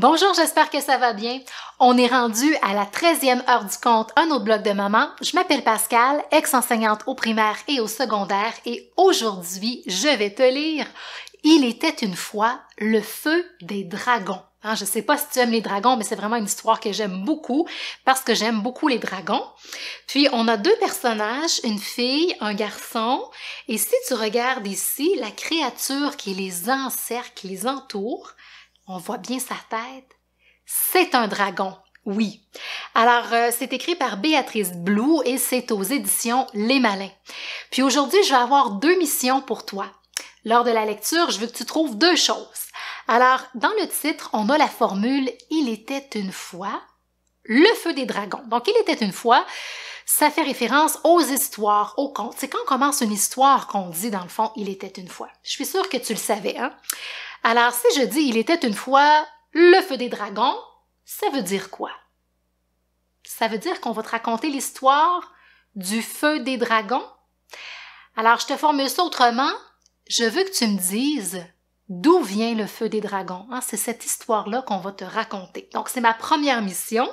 Bonjour, j'espère que ça va bien. On est rendu à la 13e heure du compte, un autre blog de maman. Je m'appelle Pascal, ex-enseignante au primaire et au secondaire, et aujourd'hui, je vais te lire Il était une fois le feu des dragons. Hein, je ne sais pas si tu aimes les dragons, mais c'est vraiment une histoire que j'aime beaucoup parce que j'aime beaucoup les dragons. Puis on a deux personnages, une fille, un garçon. Et si tu regardes ici, la créature qui les encercle, qui les entoure, on voit bien sa tête. C'est un dragon, oui. Alors, euh, c'est écrit par Béatrice Blou et c'est aux éditions Les Malins. Puis aujourd'hui, je vais avoir deux missions pour toi. Lors de la lecture, je veux que tu trouves deux choses. Alors, dans le titre, on a la formule Il était une fois le feu des dragons. Donc, il était une fois, ça fait référence aux histoires, aux contes. C'est quand on commence une histoire qu'on dit, dans le fond, il était une fois. Je suis sûre que tu le savais, hein? Alors si je dis il était une fois le feu des dragons, ça veut dire quoi? Ça veut dire qu'on va te raconter l'histoire du feu des dragons? Alors je te formule ça autrement. Je veux que tu me dises D'où vient le feu des dragons? Hein, c'est cette histoire-là qu'on va te raconter. Donc, c'est ma première mission.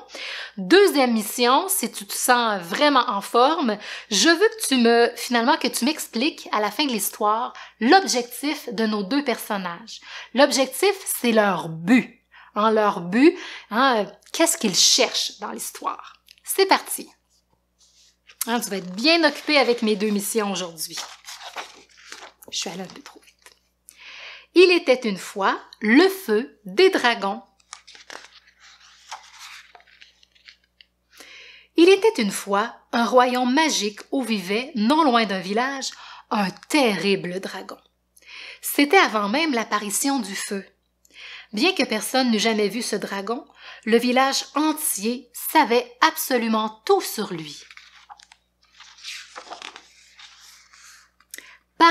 Deuxième mission, si tu te sens vraiment en forme, je veux que tu me, finalement, que tu m'expliques à la fin de l'histoire l'objectif de nos deux personnages. L'objectif, c'est leur but. En hein, leur but, hein, qu'est-ce qu'ils cherchent dans l'histoire? C'est parti. tu vas être bien occupé avec mes deux missions aujourd'hui. Je suis allée un peu trop il était une fois le feu des dragons. Il était une fois un royaume magique où vivait, non loin d'un village, un terrible dragon. C'était avant même l'apparition du feu. Bien que personne n'eût jamais vu ce dragon, le village entier savait absolument tout sur lui.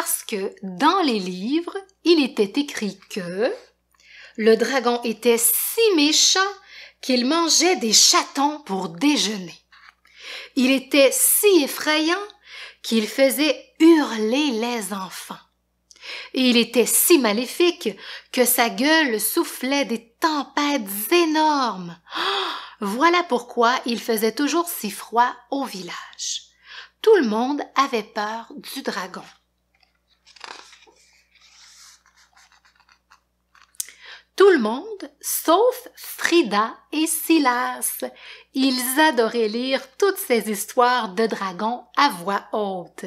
parce que dans les livres, il était écrit que le dragon était si méchant qu'il mangeait des chatons pour déjeuner. Il était si effrayant qu'il faisait hurler les enfants. Et il était si maléfique que sa gueule soufflait des tempêtes énormes. Oh, voilà pourquoi il faisait toujours si froid au village. Tout le monde avait peur du dragon. Tout le monde, sauf Frida et Silas. Ils adoraient lire toutes ces histoires de dragons à voix haute.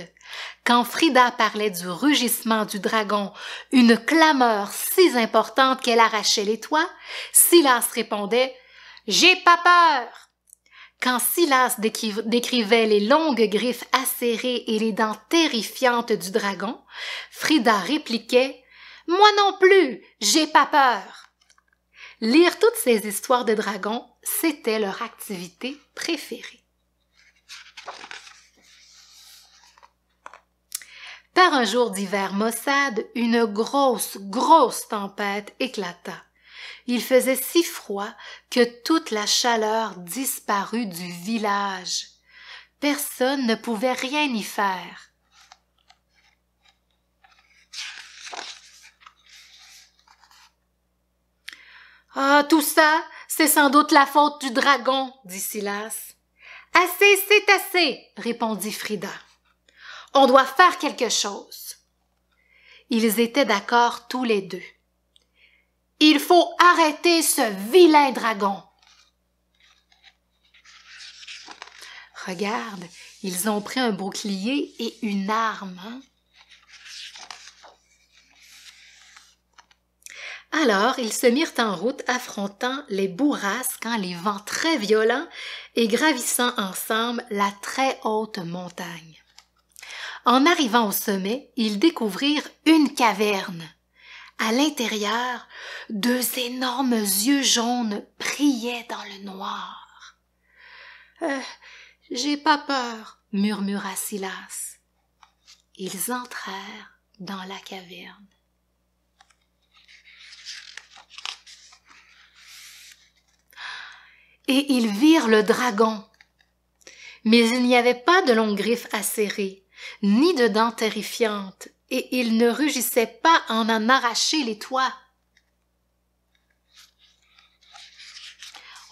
Quand Frida parlait du rugissement du dragon, une clameur si importante qu'elle arrachait les toits, Silas répondait J'ai pas peur quand Silas décrivait les longues griffes acérées et les dents terrifiantes du dragon, Frida répliquait moi non plus, j'ai pas peur. Lire toutes ces histoires de dragons, c'était leur activité préférée. Par un jour d'hiver maussade, une grosse, grosse tempête éclata. Il faisait si froid que toute la chaleur disparut du village. Personne ne pouvait rien y faire. Ah, tout ça, c'est sans doute la faute du dragon, dit Silas. Assez, c'est assez, répondit Frida. On doit faire quelque chose. Ils étaient d'accord tous les deux. Il faut arrêter ce vilain dragon. Regarde, ils ont pris un bouclier et une arme. Hein. Alors ils se mirent en route, affrontant les bourrasques, hein, les vents très violents, et gravissant ensemble la très haute montagne. En arrivant au sommet, ils découvrirent une caverne. À l'intérieur, deux énormes yeux jaunes brillaient dans le noir. Euh, j'ai pas peur, murmura Silas. Ils entrèrent dans la caverne. et ils virent le dragon. Mais il n'y avait pas de longues griffes acérées, ni de dents terrifiantes, et il ne rugissait pas en en arracher les toits.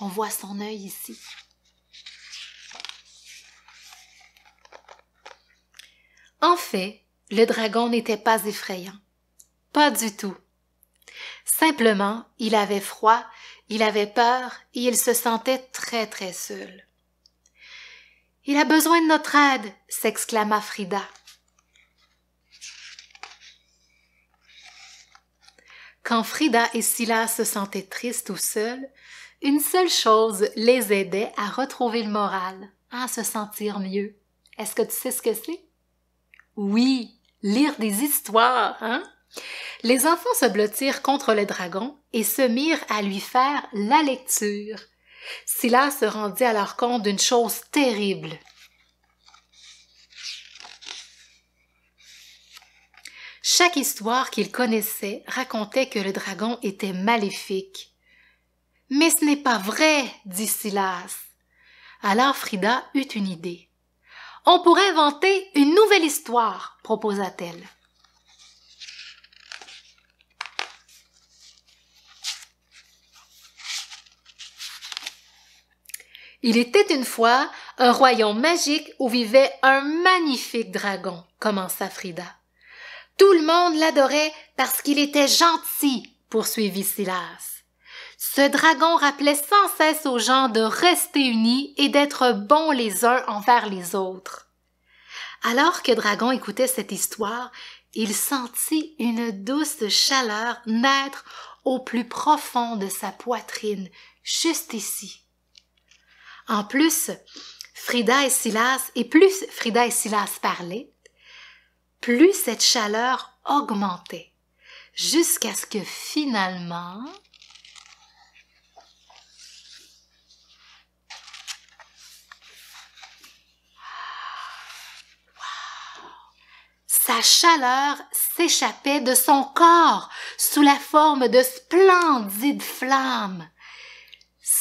On voit son œil ici. En fait, le dragon n'était pas effrayant. Pas du tout. Simplement, il avait froid, il avait peur et il se sentait très très seul. Il a besoin de notre aide, s'exclama Frida. Quand Frida et Silas se sentaient tristes ou seuls, une seule chose les aidait à retrouver le moral, à se sentir mieux. Est-ce que tu sais ce que c'est? Oui, lire des histoires, hein? Les enfants se blottirent contre le dragon et se mirent à lui faire la lecture. Silas se rendit alors compte d'une chose terrible. Chaque histoire qu'il connaissait racontait que le dragon était maléfique. Mais ce n'est pas vrai, dit Silas. Alors Frida eut une idée. On pourrait inventer une nouvelle histoire, proposa-t-elle. Il était une fois un royaume magique où vivait un magnifique dragon, commença Frida. Tout le monde l'adorait parce qu'il était gentil, poursuivit Silas. Ce dragon rappelait sans cesse aux gens de rester unis et d'être bons les uns envers les autres. Alors que Dragon écoutait cette histoire, il sentit une douce chaleur naître au plus profond de sa poitrine, juste ici. En plus, Frida et Silas, et plus Frida et Silas parlaient, plus cette chaleur augmentait, jusqu'à ce que finalement, sa chaleur s'échappait de son corps sous la forme de splendides flammes.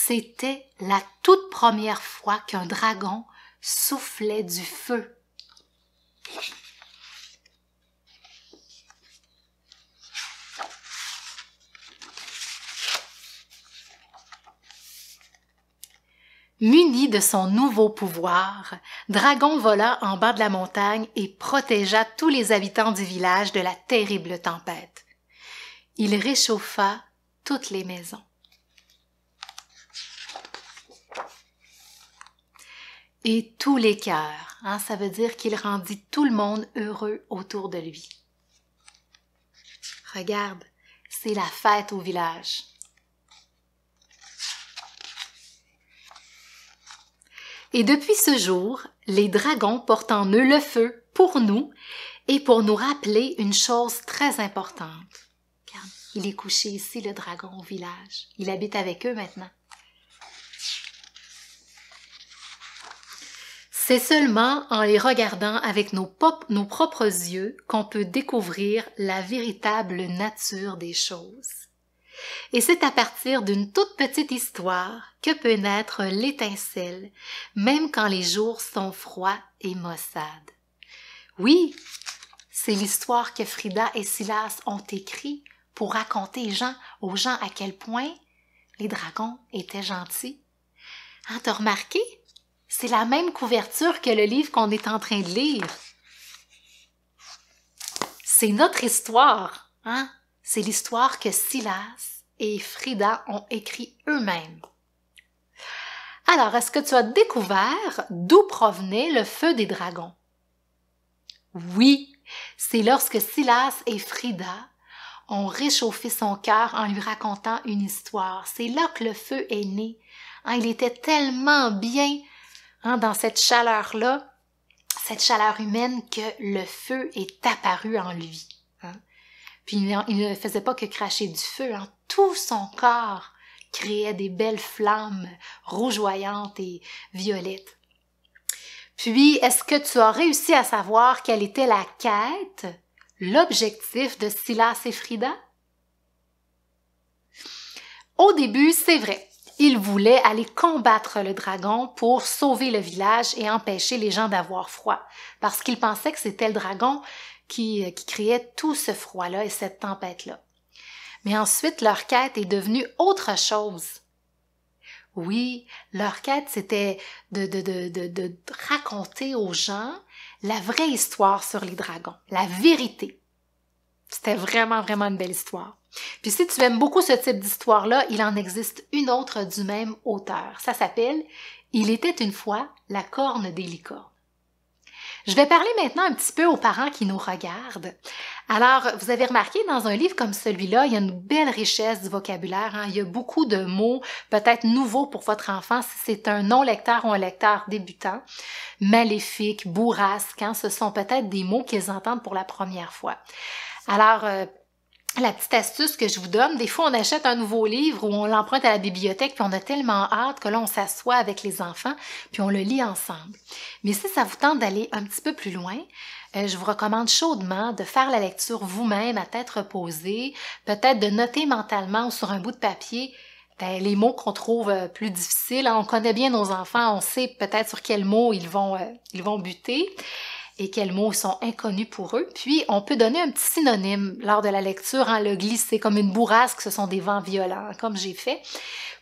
C'était la toute première fois qu'un dragon soufflait du feu. Muni de son nouveau pouvoir, Dragon vola en bas de la montagne et protégea tous les habitants du village de la terrible tempête. Il réchauffa toutes les maisons. et tous les cœurs. Hein. ça veut dire qu'il rendit tout le monde heureux autour de lui. Regarde, c'est la fête au village. Et depuis ce jour, les dragons portent en eux le feu pour nous et pour nous rappeler une chose très importante. Regarde, il est couché ici, le dragon au village. Il habite avec eux maintenant. C'est seulement en les regardant avec nos, propres yeux qu'on peut découvrir la véritable nature des choses. Et c'est à partir d'une toute petite histoire que peut naître l'étincelle, même quand les jours sont froids et maussades. Oui, c'est l'histoire que Frida et Silas ont écrit pour raconter aux gens à quel point les dragons étaient gentils. Hein, t'as remarqué? C'est la même couverture que le livre qu'on est en train de lire. C'est notre histoire, hein? C'est l'histoire que Silas et Frida ont écrit eux-mêmes. Alors, est-ce que tu as découvert d'où provenait le feu des dragons? Oui, c'est lorsque Silas et Frida ont réchauffé son cœur en lui racontant une histoire. C'est là que le feu est né. Hein, il était tellement bien Hein, dans cette chaleur-là, cette chaleur humaine que le feu est apparu en lui. Hein. Puis il ne faisait pas que cracher du feu, En hein. tout son corps créait des belles flammes rougeoyantes et violettes. Puis, est-ce que tu as réussi à savoir quelle était la quête, l'objectif de Silas et Frida? Au début, c'est vrai, il voulait aller combattre le dragon pour sauver le village et empêcher les gens d'avoir froid, parce qu'ils pensaient que c'était le dragon qui, euh, qui créait tout ce froid-là et cette tempête-là. Mais ensuite, leur quête est devenue autre chose. Oui, leur quête, c'était de, raconter aux gens la vraie histoire sur les dragons, la vérité. C'était vraiment, vraiment une belle histoire. Puis si tu aimes beaucoup ce type d'histoire-là, il en existe une autre du même auteur. Ça s'appelle Il était une fois la corne des licornes. Je vais parler maintenant un petit peu aux parents qui nous regardent. Alors, vous avez remarqué, dans un livre comme celui-là, il y a une belle richesse du vocabulaire. Hein. Il y a beaucoup de mots peut-être nouveaux pour votre enfant si c'est un non-lecteur ou un lecteur débutant. Maléfique, bourrasque, hein. ce sont peut-être des mots qu'ils entendent pour la première fois. Alors, euh, la petite astuce que je vous donne, des fois on achète un nouveau livre ou on l'emprunte à la bibliothèque, puis on a tellement hâte que là on s'assoit avec les enfants, puis on le lit ensemble. Mais si ça vous tente d'aller un petit peu plus loin, euh, je vous recommande chaudement de faire la lecture vous-même à tête reposée, peut-être de noter mentalement ou sur un bout de papier ben, les mots qu'on trouve euh, plus difficiles. Hein, on connaît bien nos enfants, on sait peut-être sur quels mots ils vont, euh, ils vont buter et quels mots sont inconnus pour eux. Puis, on peut donner un petit synonyme lors de la lecture, en hein. le glisser comme une bourrasque, ce sont des vents violents, comme j'ai fait,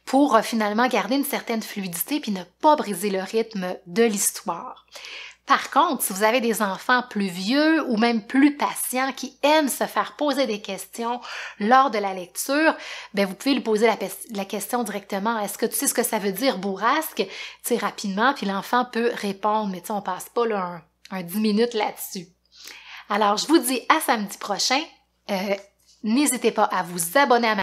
pour euh, finalement garder une certaine fluidité puis ne pas briser le rythme de l'histoire. Par contre, si vous avez des enfants plus vieux ou même plus patients qui aiment se faire poser des questions lors de la lecture, ben vous pouvez lui poser la, question directement. Est-ce que tu sais ce que ça veut dire bourrasque? Tu sais, rapidement, puis l'enfant peut répondre, mais tu sais, on passe pas là un 10 minutes là-dessus. Alors, je vous dis à samedi prochain. Euh, n'hésitez pas à vous abonner à ma